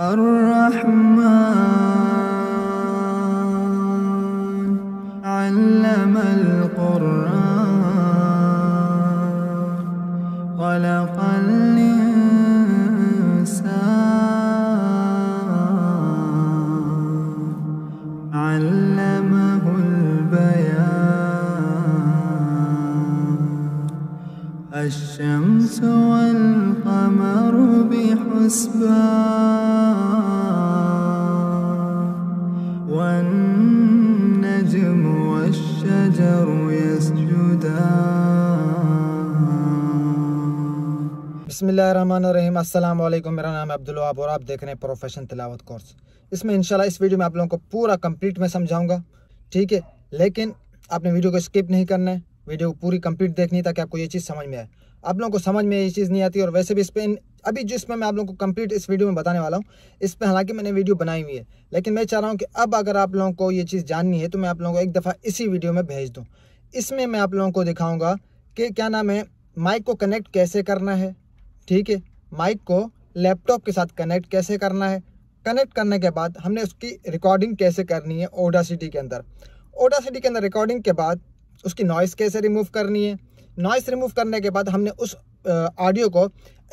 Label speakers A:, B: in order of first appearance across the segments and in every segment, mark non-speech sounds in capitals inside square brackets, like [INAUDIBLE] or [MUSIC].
A: الرحمن अस्सलाम वालेकुम
B: मेरा नाम अब्दुल अब्दुल्वाब और आप देख रहे हैं प्रोफेशन तिलावत कोर्स इसमें इनशाला इस वीडियो में आप लोगों को पूरा कंप्लीट में समझाऊंगा ठीक है लेकिन आपने वीडियो को स्किप नहीं करना है वीडियो को पूरी कंप्लीट देखनी ताकि आपको ये चीज़ समझ में आए आप लोगों को समझ में ये चीज़ नहीं आती और वैसे भी इस पर अभी जिस पर मैं आप लोगों को कम्प्लीट इस वीडियो में बताने वाला हूँ इस पर हालांकि मैंने वीडियो बनाई हुई है लेकिन मैं चाह रहा हूँ कि अब अगर आप लोगों को ये चीज़ जाननी है तो मैं आप लोगों को एक दफ़ा इसी वीडियो में भेज दूँ इसमें मैं आप लोगों को दिखाऊँगा कि क्या नाम है माइक को कनेक्ट कैसे करना है ठीक है माइक को लैपटॉप के साथ कनेक्ट कैसे करना है कनेक्ट करने के बाद हमने उसकी रिकॉर्डिंग कैसे करनी है ओडा सिटी के अंदर ओडा सिटी के अंदर रिकॉर्डिंग के बाद उसकी नॉइस कैसे रिमूव करनी है नॉइस रिमूव करने के बाद हमने उस ऑडियो को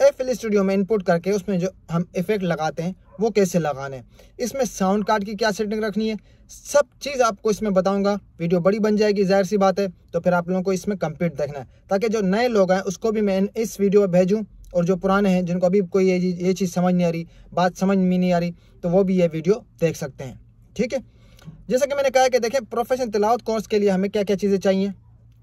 B: एफ एल स्टूडियो में इनपुट करके उसमें जो हम इफेक्ट लगाते हैं वो कैसे लगाने इसमें साउंड कार्ड की क्या सेटिंग रखनी है सब चीज़ आपको इसमें बताऊंगा वीडियो बड़ी बन जाएगी जाहिर सी बात है तो फिर आप लोगों को इसमें कंप्लीट देखना है ताकि जो नए लोग हैं उसको भी मैं इस वीडियो में भेजूँ और जो पुराने हैं जिनको अभी कोई ये ये चीज़ समझ नहीं आ रही बात समझ में नहीं आ रही तो वो भी ये वीडियो देख सकते हैं ठीक है जैसा कि मैंने कहा कि देखें प्रोफेशन तिलावत कोर्स के लिए हमें क्या क्या चीज़ें चाहिए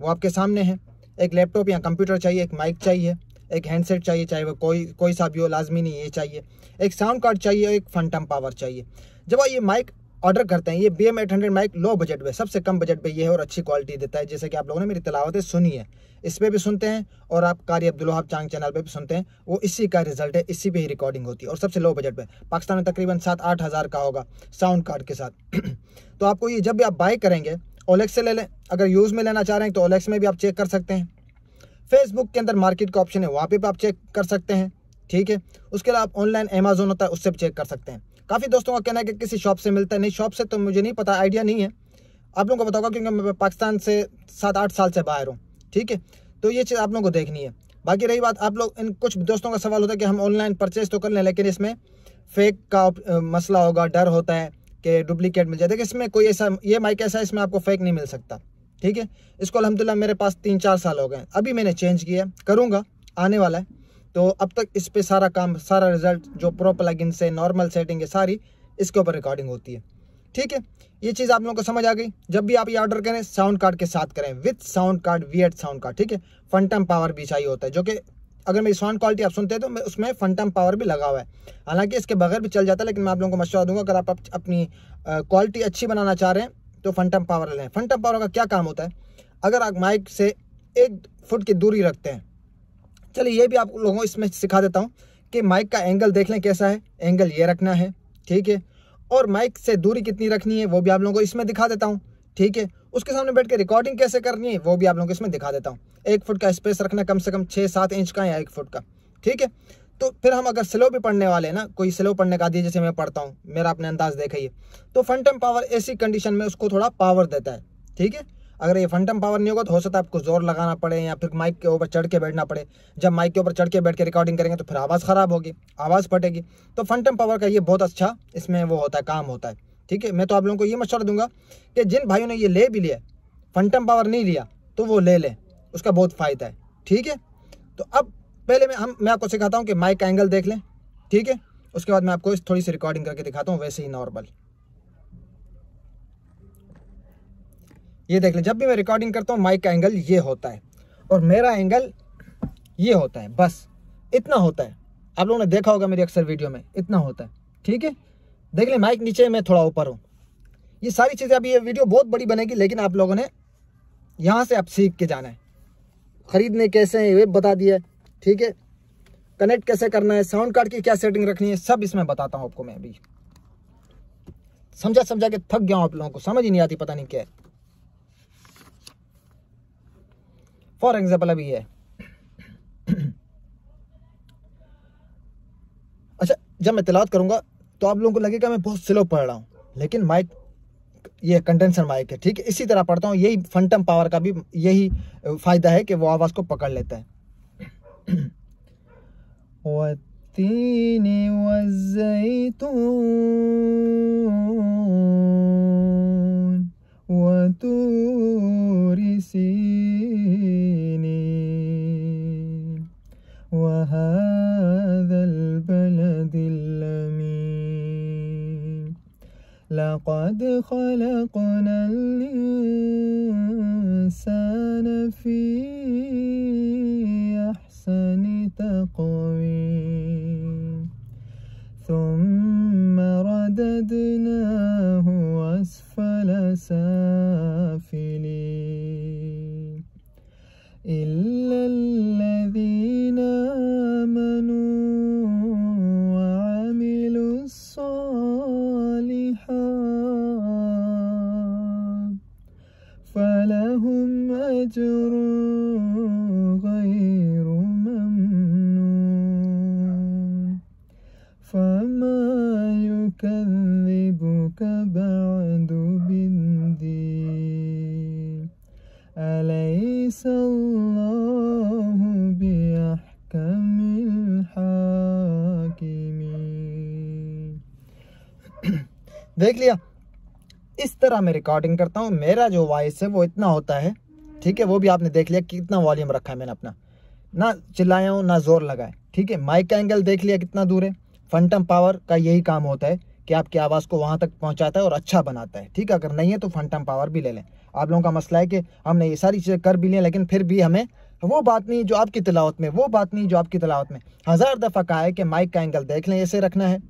B: वो आपके सामने हैं एक लैपटॉप या कंप्यूटर चाहिए एक माइक चाहिए एक हैंडसेट चाहिए चाहे वो कोई कोई सा भी हो लाजमी नहीं ये चाहिए एक साउंड कार्ड चाहिए एक फंटम पावर चाहिए जब आप ये माइक ऑर्डर करते हैं ये B M eight hundred mic low budget पे सबसे कम बजट पे ये है और अच्छी क्वालिटी देता है जैसे कि आप लोगों ने मेरी तलावतें सुनी है इस पर भी सुनते हैं और आप कारी अब्दुल्हाब चांग चैनल पर भी सुनते हैं वो इसी का रिजल्ट है इसी पे ही रिकॉर्डिंग होती है और सबसे लो बजट पे पाकिस्तान में तकरीबन सात आठ हज़ार का होगा साउंड कार्ड के साथ [CLEARS THROAT] तो आपको ये जब भी आप बाई करेंगे ओलेक्स से ले लें अगर यूज़ में लेना चाह रहे हैं तो ओलेक्स में भी आप चेक कर सकते हैं फेसबुक के अंदर मार्केट का ऑप्शन है वहाँ पर भी आप चेक कर सकते हैं ठीक है उसके अलावा आप ऑनलाइन अमेजोन होता है उससे भी चेक कर सकते हैं काफ़ी दोस्तों का कहना है कि किसी शॉप से मिलता है नहीं शॉप से तो मुझे नहीं पता आइडिया नहीं है आप लोगों को बताऊंगा क्योंकि मैं पाकिस्तान से सात आठ साल से बाहर हूँ ठीक है तो ये चीज़ आप लोगों को देखनी है बाकी रही बात आप लोग इन कुछ दोस्तों का सवाल होता है कि हम ऑनलाइन परचेज तो कर लें लेकिन इसमें फेक का मसला होगा डर होता है कि डुप्लीकेट मिल जाए इसमें कोई ऐसा ये माइक ऐसा है इसमें आपको फेक नहीं मिल सकता ठीक है इसको अलहमदिल्ला मेरे पास तीन चार साल हो गए अभी मैंने चेंज किया करूँगा आने वाला है तो अब तक इस पर सारा काम सारा रिजल्ट जो प्रो प्लगइन से नॉर्मल सेटिंग है सारी इसके ऊपर रिकॉर्डिंग होती है ठीक है ये चीज़ आप लोगों को समझ आ गई जब भी आप ये ऑर्डर करें साउंड कार्ड के साथ करें with sound card V sound card ठीक है फंटम पावर भी चाहिए होता है जो कि अगर मेरी साउंड क्वालिटी आप सुनते हैं तो मैं उसमें फंटम पावर भी लगा हुआ है हालांकि इसके बगैर भी चल जाता है लेकिन मैं आप लोगों को मशवरा दूंगा अगर आप अपनी क्वालिटी अच्छी बनाना चाह रहे हैं तो फंटम पावर लें फंटम पावर का क्या काम होता है अगर आप माइक से एक फुट की दूरी रखते हैं चलिए ये भी आप लोगों को इसमें सिखा देता हूँ कि माइक का एंगल देख लें कैसा है एंगल ये रखना है ठीक है और माइक से दूरी कितनी रखनी है वो भी आप लोगों को इसमें दिखा देता हूँ ठीक है उसके सामने बैठ के रिकॉर्डिंग कैसे करनी है वो भी आप लोगों को इसमें दिखा देता हूँ एक फुट का स्पेस रखना कम से कम छः सात इंच का या एक फुट का ठीक है तो फिर हम अगर स्लो भी पढ़ने वाले हैं ना कोई स्लो पढ़ने का दिए जैसे मैं पढ़ता हूँ मेरा अपने अंदाज देखा ही तो फंटम पावर ऐसी कंडीशन में उसको थोड़ा पावर देता है ठीक है अगर ये फंटम पावर नहीं होगा तो हो सकता है आपको जोर लगाना पड़े या फिर माइक के ऊपर चढ़ के बैठना पड़े जब माइक के ऊपर चढ़ के बैठ के रिकॉर्डिंग करेंगे तो फिर आवाज़ ख़राब होगी आवाज़ फटेगी तो फंटम पावर का ये बहुत अच्छा इसमें वो होता है काम होता है ठीक है मैं तो आप लोगों को ये मशवरा दूंगा कि जिन भाइयों ने ये ले भी लिया फंटम पावर नहीं लिया तो वो ले लें उसका बहुत फ़ायदा है ठीक है तो अब पहले मैं हम मैं आपको सिखाता हूँ कि माइक का एंगल देख लें ठीक है उसके बाद मैं आपको इस थोड़ी सी रिकॉर्डिंग करके दिखाता हूँ वैसे ही नॉर्मल ये देख लें जब भी मैं रिकॉर्डिंग करता हूँ माइक का एंगल ये होता है और मेरा एंगल ये होता है बस इतना होता है आप लोगों ने देखा होगा मेरी अक्सर वीडियो में इतना होता है ठीक है देख लें माइक नीचे मैं थोड़ा ऊपर हूँ ये सारी चीज़ें अभी ये वीडियो बहुत बड़ी बनेगी लेकिन आप लोगों ने यहाँ से आप सीख के जाना है ख़रीदने कैसे हैं ये बता दिया ठीक है कनेक्ट कैसे करना है साउंड कार्ड की क्या सेटिंग रखनी है सब इसमें बताता हूँ आपको मैं अभी समझा समझा के थक गया हूँ आप लोगों को समझ ही नहीं आती पता नहीं क्या है फॉर एग्जाम्पल अभी है अच्छा जब मैं तलाद करूंगा तो आप लोगों को लगेगा मैं बहुत स्लो पढ़ रहा हूँ लेकिन माइक ये कंडेंसर माइक है ठीक है इसी तरह पढ़ता हूँ यही फंटम पावर का भी यही फ़ायदा है कि वो आवाज़ को पकड़ लेता है
A: والتين والزيتون وتورسيني سينين وهذا البلد الأمين لقد خلقنا الإنسان في أحسن تقويم sun. देख लिया इस तरह
B: मैं रिकॉर्डिंग करता हूँ मेरा जो वॉइस है वो इतना होता है ठीक है वो भी आपने देख लिया कितना वॉल्यूम रखा है मैंने अपना ना चिल्लाया हूँ ना ज़ोर लगाए ठीक है माइक का एंगल देख लिया कितना दूर है फंटम पावर का यही काम होता है कि आपकी आवाज़ को वहाँ तक पहुँचाता है और अच्छा बनाता है ठीक है अगर नहीं है तो फंटम पावर भी ले लें आप लोगों का मसला है कि हमने ये सारी चीज़ें कर भी लें लेकिन फिर भी हमें वो बात नहीं जो आपकी तलावत में वो बात नहीं जो आपकी तलावत में हज़ार दफ़ा कहा है कि माइक का एंगल देख लें ऐसे रखना है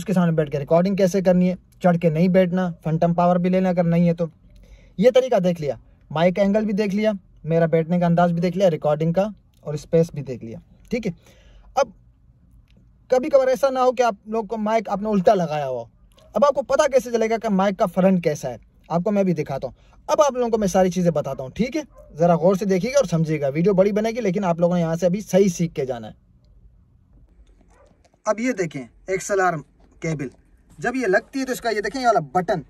B: उसके सामने बैठ के रिकॉर्डिंग कैसे करनी है चढ़ के नहीं बैठना फंटम पावर भी लेना अगर नहीं है तो ये तरीका देख लिया माइक एंगल भी देख लिया मेरा बैठने का अंदाज भी देख लिया रिकॉर्डिंग का और स्पेस भी देख लिया ठीक है अब कभी कभार ऐसा ना हो कि आप लोग को माइक आपने उल्टा लगाया हो अब आपको पता कैसे चलेगा कि माइक का फ्रंट कैसा है आपको मैं भी दिखाता हूँ अब आप लोगों को मैं सारी चीज़ें बताता हूँ ठीक है ज़रा गौर से देखिएगा और समझिएगा वीडियो बड़ी बनेगी लेकिन आप लोगों ने यहाँ से अभी सही सीख के जाना है अब ये देखें एक्सएलआर केबल जब ये लगती है तो इसका ये देखें ये वाला बटन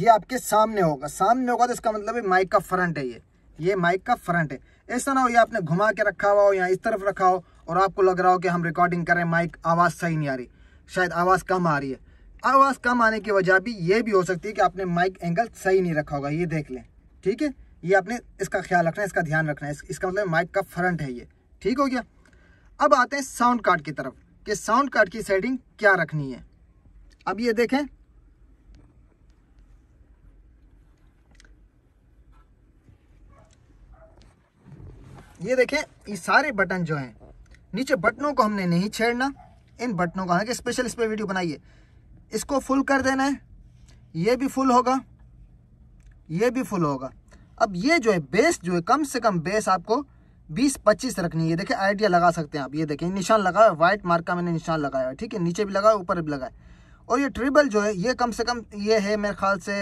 B: ये आपके सामने होगा सामने होगा तो इसका मतलब है माइक का फ्रंट है ये ये माइक का फ्रंट है ऐसा ना हो ये आपने घुमा के रखा हुआ हो या इस तरफ रखा हो और आपको लग रहा हो कि हम रिकॉर्डिंग करें माइक आवाज़ सही नहीं आ रही शायद आवाज़ कम आ रही है आवाज़ कम आने की वजह भी ये भी हो सकती है कि आपने माइक एंगल सही नहीं रखा होगा ये देख लें ठीक है ये आपने इसका ख्याल रखना है इसका ध्यान रखना है इसका मतलब माइक का फ्रंट है ये ठीक हो गया अब आते हैं साउंड कार्ड की तरफ कि साउंड कार्ड की सेटिंग क्या रखनी है अब ये देखें ये देखें ये सारे बटन जो हैं नीचे बटनों को हमने नहीं छेड़ना इन बटनों का स्पेशल इस पर वीडियो बनाइए इसको फुल कर देना है ये भी फुल होगा ये भी फुल होगा अब ये जो है बेस जो है कम से कम बेस आपको 20-25 रखनी है देखिए आइडिया लगा सकते हैं आप ये देखें निशान लगाया व्हाइट मार्क का मैंने निशान लगाया है ठीक है नीचे भी लगाया ऊपर भी लगाया और ये ट्रिबल जो है ये कम से कम ये है मेरे ख्याल से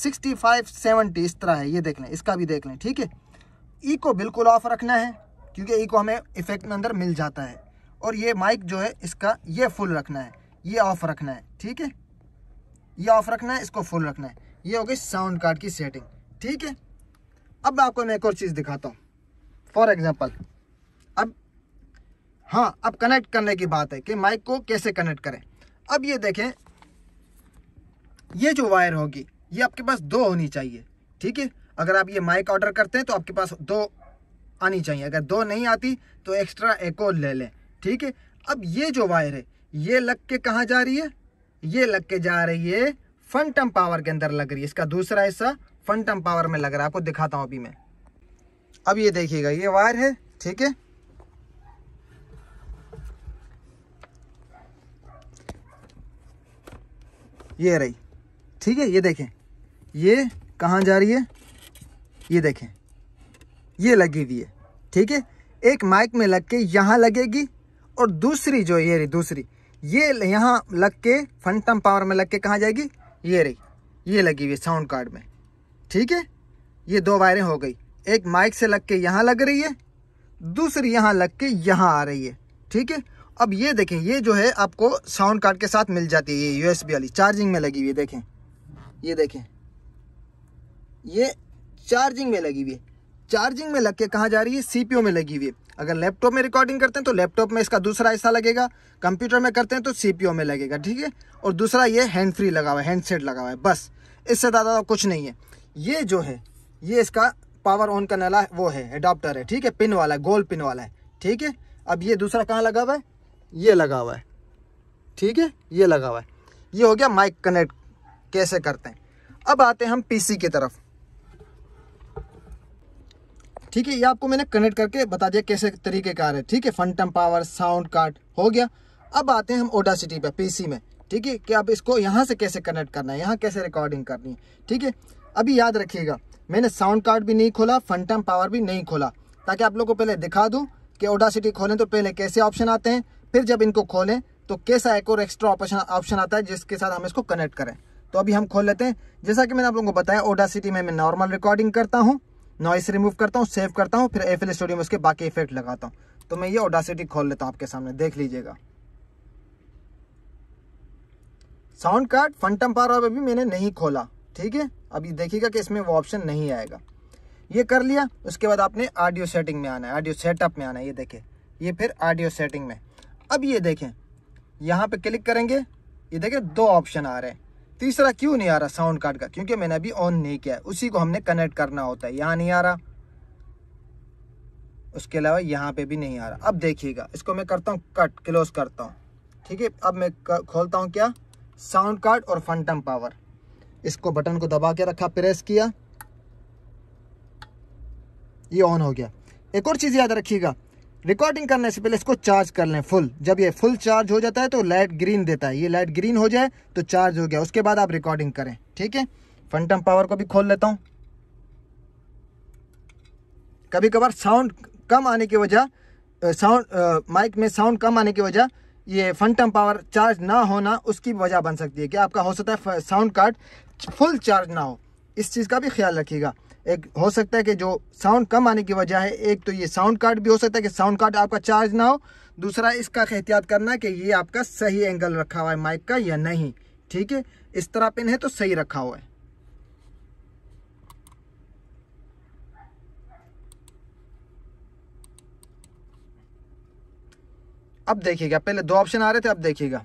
B: 65 70 इस तरह है ये देख लें इसका भी देख लें ठीक है ई को बिल्कुल ऑफ रखना है क्योंकि ई को हमें इफेक्ट में अंदर मिल जाता है और ये माइक जो है इसका ये फुल रखना है ये ऑफ रखना है ठीक है ये ऑफ रखना है इसको फुल रखना है ये हो गई साउंड कार्ड की सेटिंग ठीक है अब मैं आपको मैं एक और चीज़ दिखाता हूँ फॉर एग्ज़ाम्पल अब हाँ अब कनेक्ट करने की बात है कि माइक को कैसे कनेक्ट करें अब ये देखें ये जो वायर होगी ये आपके पास दो होनी चाहिए ठीक है अगर आप ये माइक ऑर्डर करते हैं तो आपके पास दो आनी चाहिए अगर दो नहीं आती तो एक्स्ट्रा एक और ले लें ठीक है अब ये जो वायर है ये लग के कहाँ जा रही है ये लग के जा रही है फंटम पावर के अंदर लग रही है इसका दूसरा हिस्सा फंटम पावर में लग रहा है आपको दिखाता हूँ अभी मैं अब ये देखिएगा ये वायर है ठीक है ये रही ठीक है ये देखें ये कहाँ जा रही है ये देखें ये लगी हुई है ठीक है एक माइक में लग के यहाँ लगेगी और दूसरी जो ये रही दूसरी ये यहाँ लग के फंटम पावर में लग के कहाँ जाएगी ये रही ये लगी हुई साउंड कार्ड में ठीक है ये दो वायरें हो गई एक माइक से लग के यहाँ लग रही है दूसरी यहाँ लग के यहाँ आ रही है ठीक है अब ये देखें ये जो है आपको साउंड कार्ड के साथ मिल जाती है ये यूएसबी वाली चार्जिंग में लगी हुई देखें ये देखें ये चार्जिंग में लगी हुई है चार्जिंग में लग के कहाँ जा रही है सीपीयू में लगी हुई है अगर लैपटॉप में रिकॉर्डिंग करते हैं तो लैपटॉप में इसका दूसरा हिस्सा लगेगा कंप्यूटर में करते हैं तो सीपीयू में लगेगा ठीक है और दूसरा ये हैंड फ्री लगा हुआ है हैंडसेट लगा हुआ है बस इससे ज़्यादा तो कुछ नहीं है ये जो है ये इसका पावर ऑन करने वाला वो है अडाप्टर है ठीक है पिन वाला है गोल पिन वाला है ठीक है अब ये दूसरा कहाँ लगा हुआ है ये लगा हुआ है ठीक है ये लगा हुआ है ये हो गया माइक कनेक्ट कैसे करते हैं अब आते हैं हम पीसी की तरफ ठीक है ये आपको मैंने कनेक्ट करके बता दिया कैसे तरीके का है ठीक है फंटम पावर साउंड कार्ड हो गया अब आते हैं हम ओडासिटी पे पीसी में ठीक है कि अब इसको यहाँ से कैसे कनेक्ट करना है यहाँ कैसे रिकॉर्डिंग करनी है ठीक है अभी याद रखिएगा मैंने साउंड कार्ड भी नहीं खोला फंटम पावर भी नहीं खोला ताकि आप लोग को पहले दिखा दूँ कि ओडासिटी खोलें तो पहले कैसे ऑप्शन आते हैं फिर जब इनको खोलें तो कैसा एक और एक्स्ट्रा ऑप्शन ऑप्शन आता है जिसके साथ हम इसको कनेक्ट करें तो अभी हम खोल लेते हैं जैसा कि मैंने आप लोगों को बताया ओडासिटी में मैं नॉर्मल रिकॉर्डिंग करता हूँ नॉइस रिमूव करता हूँ सेव करता हूँ फिर एफ स्टूडियो में उसके बाकी इफेक्ट लगाता हूँ तो मैं ये ओडासिटी खोल लेता हूँ आपके सामने देख लीजिएगा साउंड कार्ड फंटम और अभी मैंने नहीं खोला ठीक है अभी देखिएगा कि इसमें वो ऑप्शन नहीं आएगा ये कर लिया उसके बाद आपने ऑडियो सेटिंग में आना है ऑडियो सेटअप में आना है ये देखिए ये फिर ऑडियो सेटिंग में अब ये देखें यहाँ पे क्लिक करेंगे ये देखें दो ऑप्शन आ रहे हैं तीसरा क्यों नहीं आ रहा साउंड कार्ड का क्योंकि मैंने अभी ऑन नहीं किया है उसी को हमने कनेक्ट करना होता है यहाँ नहीं आ रहा उसके अलावा यहाँ पे भी नहीं आ रहा अब देखिएगा इसको मैं करता हूँ कट क्लोज करता हूँ ठीक है अब मैं खोलता हूँ क्या साउंड कार्ड और फंटम पावर इसको बटन को दबा के रखा प्रेस किया ये ऑन हो गया एक और चीज़ याद रखिएगा रिकॉर्डिंग करने से पहले इसको चार्ज कर लें फुल जब ये फुल चार्ज हो जाता है तो लाइट ग्रीन देता है ये लाइट ग्रीन हो जाए तो चार्ज हो गया उसके बाद आप रिकॉर्डिंग करें ठीक है फंटम पावर को भी खोल लेता हूँ कभी कभार साउंड कम आने की वजह साउंड माइक में साउंड कम आने की वजह ये फंटम पावर चार्ज ना होना उसकी वजह बन सकती है कि आपका हो सकता है साउंड कार्ड फुल चार्ज ना हो इस चीज़ का भी ख्याल रखिएगा एक हो सकता है कि जो साउंड कम आने की वजह है एक तो ये साउंड कार्ड भी हो सकता है कि साउंड कार्ड आपका चार्ज ना हो दूसरा इसका एहतियात करना कि ये आपका सही एंगल रखा हुआ है माइक का या नहीं ठीक है इस तरह पिन है तो सही रखा हुआ है अब देखिएगा पहले दो ऑप्शन आ रहे थे अब देखिएगा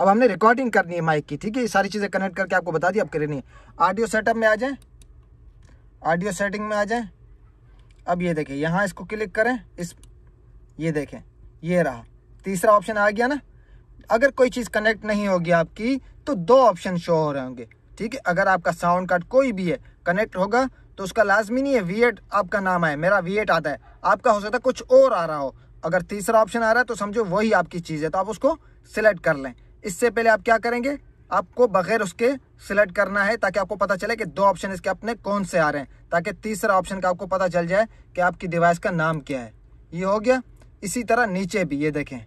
B: अब हमने रिकॉर्डिंग करनी है माइक की ठीक है ये सारी चीज़ें कनेक्ट करके आपको बता दी अब करनी है ऑडियो सेटअप में आ जाए ऑडियो सेटिंग में आ जाएं अब ये देखें यहाँ इसको क्लिक करें इस ये देखें ये रहा तीसरा ऑप्शन आ गया ना अगर कोई चीज़ कनेक्ट नहीं होगी आपकी तो दो ऑप्शन शो हो रहे होंगे ठीक है अगर आपका साउंड कार्ड कोई भी है कनेक्ट होगा तो उसका लाजमी नहीं है वी एट आपका नाम आए मेरा वी एट आता है आपका हो सकता है कुछ और आ रहा हो अगर तीसरा ऑप्शन आ रहा है तो समझो वही आपकी चीज़ है तो आप उसको सिलेक्ट कर लें इससे पहले आप क्या करेंगे आपको बगैर उसके सिलेक्ट करना है ताकि आपको पता चले कि दो ऑप्शन इसके अपने कौन से आ रहे हैं ताकि तीसरा ऑप्शन का आपको पता चल जाए कि आपकी डिवाइस का नाम क्या है ये हो गया इसी तरह नीचे भी ये देखें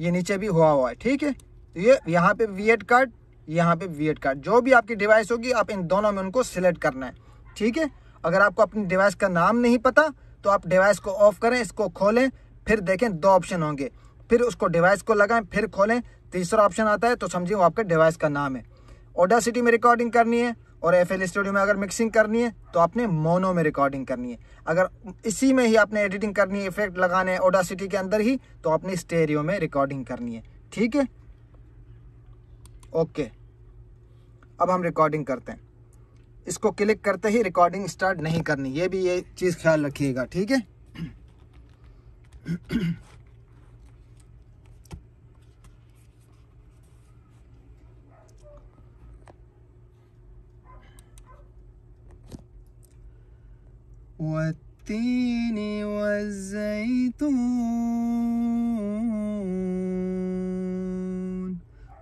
B: ये नीचे भी हुआ हुआ है ठीक है तो ये यहाँ पे वी कार्ड यहाँ पे वी कार्ड जो भी आपकी डिवाइस होगी आप इन दोनों में उनको सिलेक्ट करना है ठीक है अगर आपको अपनी डिवाइस का नाम नहीं पता तो आप डिवाइस को ऑफ करें इसको खोलें फिर देखें दो ऑप्शन होंगे फिर उसको डिवाइस को लगाएं फिर खोलें तीसरा ऑप्शन आता है तो समझिए वो आपके डिवाइस का नाम है ओडा सिटी में रिकॉर्डिंग करनी है और एफ एल स्टूडियो में अगर मिक्सिंग करनी है तो आपने मोनो में रिकॉर्डिंग करनी है अगर इसी में ही आपने एडिटिंग करनी है इफेक्ट लगाने हैं सिटी के अंदर ही तो आपने स्टेरियो में रिकॉर्डिंग करनी है ठीक है ओके अब हम रिकॉर्डिंग करते हैं इसको क्लिक करते ही रिकॉर्डिंग स्टार्ट नहीं करनी ये भी ये चीज़ ख्याल रखिएगा ठीक है
A: والتين والزيتون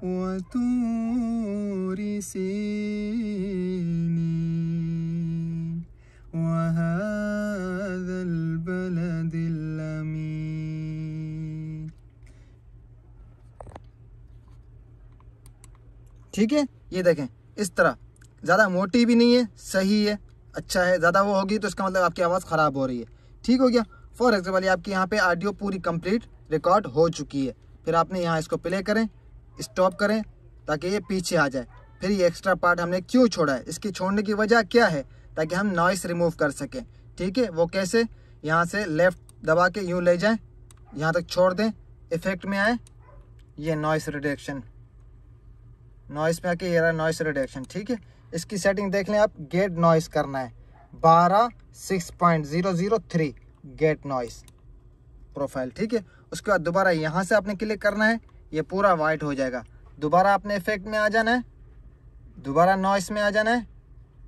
A: وطور سينين وهذا البلد الأمين ठीक है ये देखें इस
B: तरह ज़्यादा मोटी भी नहीं है सही है अच्छा है ज़्यादा वो होगी तो इसका मतलब आपकी आवाज़ ख़राब हो रही है ठीक हो गया फॉर एग्जाम्पल आपकी यहाँ पे ऑडियो पूरी कंप्लीट रिकॉर्ड हो चुकी है फिर आपने यहाँ इसको प्ले करें स्टॉप करें ताकि ये पीछे आ जाए फिर ये एक्स्ट्रा पार्ट हमने क्यों छोड़ा है इसकी छोड़ने की वजह क्या है ताकि हम नॉइस रिमूव कर सकें ठीक है वो कैसे यहाँ से लेफ़्ट दबा के यूँ ले जाएँ यहाँ तक छोड़ दें इफेक्ट में आए ये नॉइस रिडक्शन नॉइस में आके ये रहा नॉइस रिडक्शन ठीक है इसकी सेटिंग देख लें आप गेट नॉइस करना है बारह six point zero zero three gate noise profile ठीक है उसके बाद दोबारा यहाँ से आपने क्लिक करना है ये पूरा वाइट हो जाएगा दोबारा आपने इफेक्ट में आ जाना है दोबारा नॉइस में आ जाना है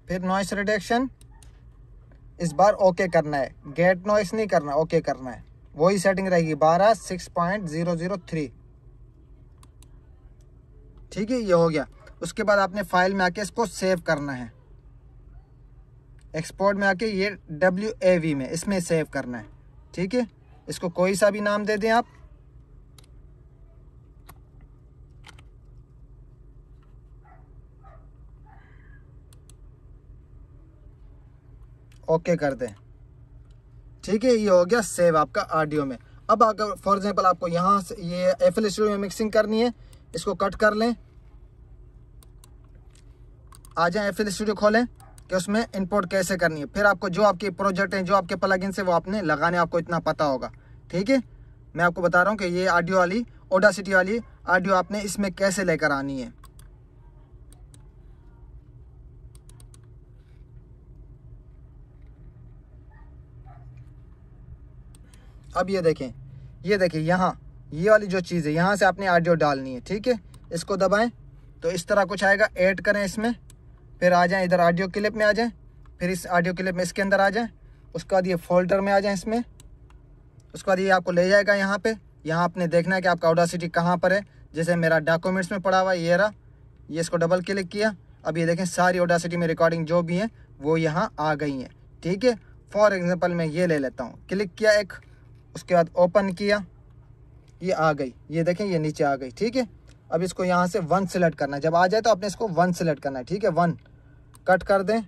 B: फिर नॉइस रिडक्शन इस बार ओके करना है गेट नॉइस नहीं करना ओके करना है वही सेटिंग रहेगी बारह six point zero zero three ठीक है ये हो गया उसके बाद आपने फाइल में आके इसको सेव करना है एक्सपोर्ट में आके ये डब्ल्यू ए वी में इसमें सेव करना है ठीक है इसको कोई सा भी नाम दे दें आप ओके कर दें ठीक है ये हो गया सेव आपका ऑडियो में अब अगर फॉर एग्जांपल आपको यहाँ से ये एफ एल स्टूडियो में मिक्सिंग करनी है इसको कट कर लें आ जाएं एफ स्टूडियो खोलें कि उसमें इंपोर्ट कैसे करनी है फिर आपको जो आपके प्रोजेक्ट हैं जो आपके प्लगइन से वो आपने लगाने आपको इतना पता होगा ठीक है मैं आपको बता रहा हूँ कि ये ऑडियो वाली ओडा सिटी वाली ऑडियो आपने इसमें कैसे लेकर आनी है अब ये देखें ये देखें यहाँ ये वाली जो चीज़ है यहाँ से आपने ऑडियो डालनी है ठीक है इसको दबाएं तो इस तरह कुछ आएगा ऐड करें इसमें फिर आ जाएँ इधर ऑडियो क्लिप में आ जाएँ फिर इस ऑडियो क्लिप में इसके अंदर आ जाएँ उसके बाद ये फोल्डर में आ जाएँ इसमें उसके बाद ये आपको ले जाएगा यहाँ पे यहाँ आपने देखना है कि आपका ऑडासिटी कहाँ पर है जैसे मेरा डॉक्यूमेंट्स में पड़ा हुआ ये रहा ये इसको डबल क्लिक किया अब ये देखें सारी ओडासिटी में रिकॉर्डिंग जो भी हैं वो यहाँ आ गई हैं ठीक है फॉर एग्ज़ाम्पल मैं ये ले लेता हूँ क्लिक किया एक उसके बाद ओपन किया ये आ गई ये देखें ये नीचे आ गई ठीक है अब इसको यहाँ से वन सेलेक्ट करना है जब आ जाए तो आपने इसको वन सेलेक्ट करना है ठीक है वन कट कर दें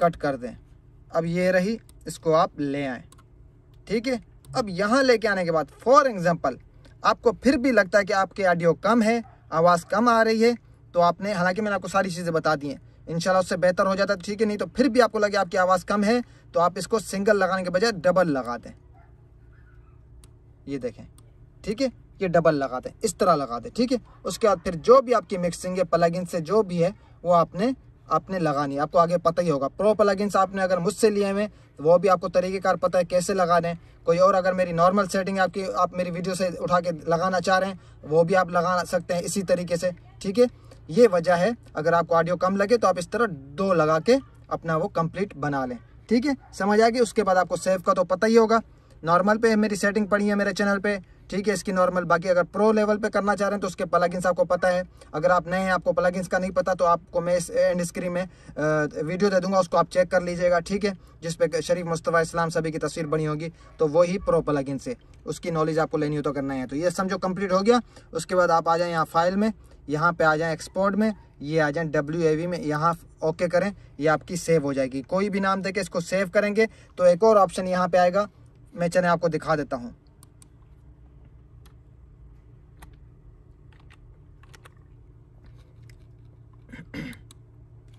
B: कट कर दें अब ये रही इसको आप ले आए ठीक है अब यहाँ लेके आने के बाद फॉर एग्ज़ाम्पल आपको फिर भी लगता है कि आपकी ऑडियो कम है आवाज़ कम आ रही है तो आपने हालांकि मैंने आपको सारी चीज़ें बता दी हैं इनशाला उससे बेहतर हो जाता है ठीक है नहीं तो फिर भी आपको लगे आपकी आवाज़ कम है तो आप इसको सिंगल लगाने के बजाय डबल लगा दें ये देखें ठीक है ये डबल लगा दें इस तरह लगा दें ठीक है उसके बाद फिर जो भी आपकी मिक्सिंग है प्लगइन से जो भी है वो आपने आपने लगानी है आपको आगे पता ही होगा प्रो प्लग आपने अगर मुझसे लिए हुए तो वो भी आपको तरीक़ेकार पता है कैसे लगा दें कोई और अगर मेरी नॉर्मल सेटिंग आपकी आप मेरी वीडियो से उठा के लगाना चाह रहे हैं वो भी आप लगा सकते हैं इसी तरीके से ठीक है ये वजह है अगर आपको ऑडियो कम लगे तो आप इस तरह दो लगा के अपना वो कंप्लीट बना लें ठीक है समझ आएगी उसके बाद आपको सेव का तो पता ही होगा नॉर्मल पे मेरी सेटिंग पड़ी है मेरे चैनल पे ठीक है इसकी नॉर्मल बाकी अगर प्रो लेवल पे करना चाह रहे हैं तो उसके प्लगइन्स आपको पता है अगर आप नए हैं आपको प्लगइन्स का नहीं पता तो आपको मैं इस एंड स्क्रीन में वीडियो दे दूंगा उसको आप चेक कर लीजिएगा ठीक है जिसपे शरीफ मुस्तफ़ा इस्लाम सभी की तस्वीर बनी होगी तो वही प्रो प्लगइन से उसकी नॉलेज आपको लेनी हो तो करना है तो ये समझो कम्प्लीट हो गया उसके बाद आप आ जाएँ यहाँ फाइल में यहाँ पे आ जाएँ एक्सपोर्ट में ये आ जाएँ डब्ल्यू में यहाँ ओके करें ये आपकी सेव हो जाएगी कोई भी नाम देके इसको सेव करेंगे तो एक और ऑप्शन यहाँ पे आएगा मैं चले आपको दिखा देता हूँ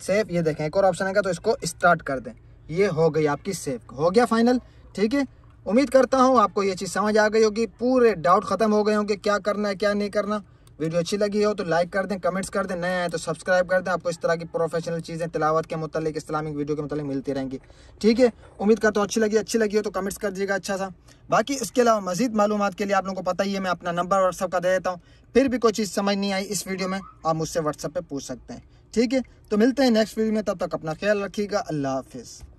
B: सेफ ये देखें एक और ऑप्शन आएगा तो इसको स्टार्ट कर दें ये हो गई आपकी सेफ हो गया फाइनल ठीक है उम्मीद करता हूँ आपको ये चीज़ समझ आ गई होगी पूरे डाउट ख़त्म हो गए होंगे क्या करना है क्या नहीं करना वीडियो अच्छी लगी हो तो लाइक कर दें कमेंट्स कर दें नए आए तो सब्सक्राइब कर दें आपको इस तरह की प्रोफेशनल चीज़ें तिलावत के मतलब इस्लामिक वीडियो के मतलब मिलती रहेंगी ठीक है उम्मीद करता हूँ अच्छी लगी अच्छी लगी हो तो कमेंट्स कर दीजिएगा अच्छा सा बाकी इसके अलावा मजीद मालूम के लिए आप लोगों को पता ही है मैं अपना नंबर व्हाट्सअप का दे देता हूँ फिर भी कोई चीज़ समझ नहीं आई इस वीडियो में आप मुझसे व्हाट्सअप पर पूछ सकते हैं ठीक है तो मिलते हैं नेक्स्ट वीडियो में तब तक अपना ख्याल रखिएगा अल्लाह हाफिज़